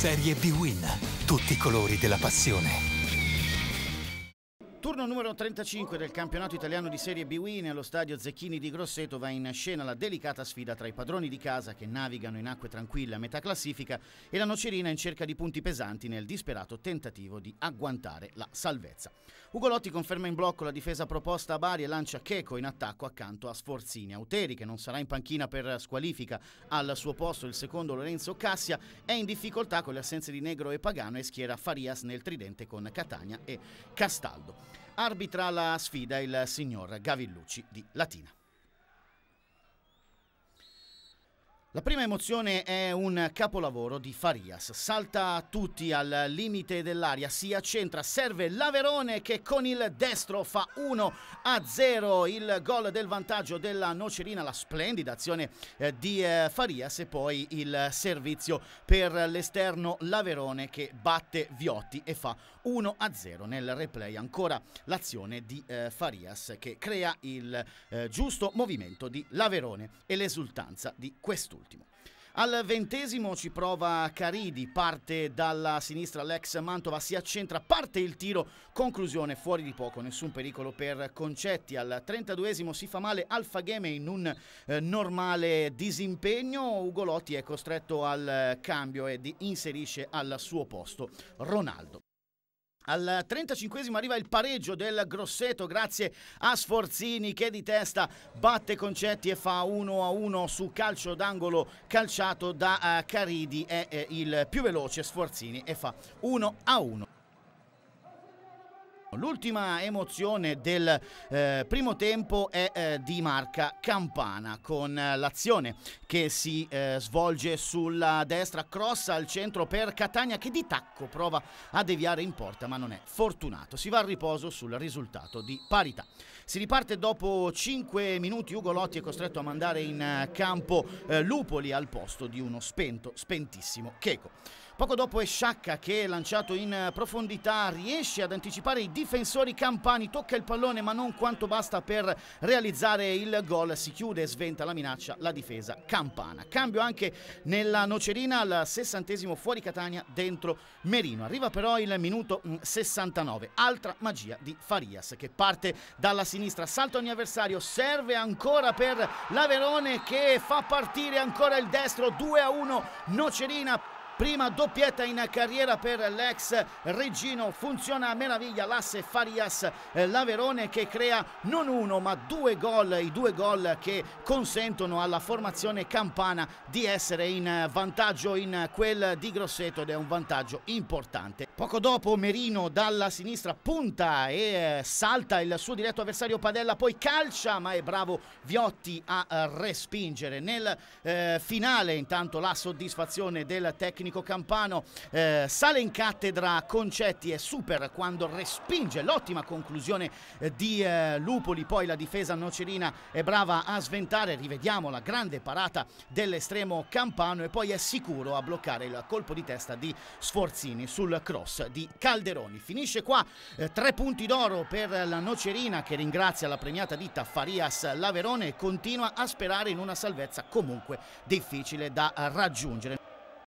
Serie B-Win. Tutti i colori della passione. Turno numero 35 del campionato italiano di Serie B-Win allo stadio Zecchini di Grosseto va in scena la delicata sfida tra i padroni di casa che navigano in acque tranquille a metà classifica e la Nocerina in cerca di punti pesanti nel disperato tentativo di agguantare la salvezza. Ugolotti conferma in blocco la difesa proposta a Bari e lancia Checo in attacco accanto a Sforzini. Auteri, che non sarà in panchina per squalifica al suo posto il secondo Lorenzo Cassia, è in difficoltà con le assenze di Negro e Pagano e schiera Farias nel tridente con Catania e Castaldo arbitra la sfida il signor Gavillucci di Latina. La prima emozione è un capolavoro di Farias. Salta tutti al limite dell'aria, si accentra, serve l'Averone che con il destro fa 1 a 0 il gol del vantaggio della Nocerina, la splendida azione eh, di eh, Farias e poi il servizio per l'esterno l'Averone che batte Viotti e fa 1 a 0 nel replay. Ancora l'azione di eh, Farias che crea il giusto movimento di l'Averone e l'esultanza di quest'ultimo l'ultimo. Al ventesimo ci prova Caridi, parte dalla sinistra l'ex Mantova, si accentra, parte il tiro, conclusione fuori di poco, nessun pericolo per Concetti. Al trentaduesimo si fa male Alfa Game in un eh, normale disimpegno, Ugolotti è costretto al eh, cambio ed inserisce al suo posto Ronaldo. Al 35 arriva il pareggio del Grosseto grazie a Sforzini che di testa batte Concetti e fa 1-1 su calcio d'angolo calciato da eh, Caridi. È il più veloce Sforzini e fa 1-1. L'ultima emozione del eh, primo tempo è eh, di marca Campana con eh, l'azione che si eh, svolge sulla destra, cross al centro per Catania che di tacco prova a deviare in porta ma non è fortunato. Si va al riposo sul risultato di parità. Si riparte dopo 5 minuti, Ugo Lotti è costretto a mandare in eh, campo eh, Lupoli al posto di uno spento, spentissimo Checo. Poco dopo è Sciacca che lanciato in profondità riesce ad anticipare i difensori campani, tocca il pallone ma non quanto basta per realizzare il gol, si chiude e sventa la minaccia la difesa campana. Cambio anche nella nocerina al sessantesimo fuori Catania dentro Merino, arriva però il minuto 69, mm, altra magia di Farias che parte dalla sinistra, salta ogni avversario, serve ancora per Laverone che fa partire ancora il destro 2 a 1 Nocerina prima doppietta in carriera per l'ex Regino, funziona a meraviglia l'asse Farias eh, Laverone che crea non uno ma due gol, i due gol che consentono alla formazione campana di essere in vantaggio in quel di Grosseto ed è un vantaggio importante. Poco dopo Merino dalla sinistra punta e eh, salta il suo diretto avversario Padella, poi calcia ma è bravo Viotti a eh, respingere. Nel eh, finale intanto la soddisfazione del tecnico tecnico campano eh, sale in cattedra Concetti è Super quando respinge l'ottima conclusione eh, di eh, Lupoli, poi la difesa nocerina è brava a sventare, rivediamo la grande parata dell'estremo campano e poi è sicuro a bloccare il colpo di testa di Sforzini sul cross di Calderoni. Finisce qua eh, tre punti d'oro per la nocerina che ringrazia la premiata ditta Farias Laverone e continua a sperare in una salvezza comunque difficile da raggiungere.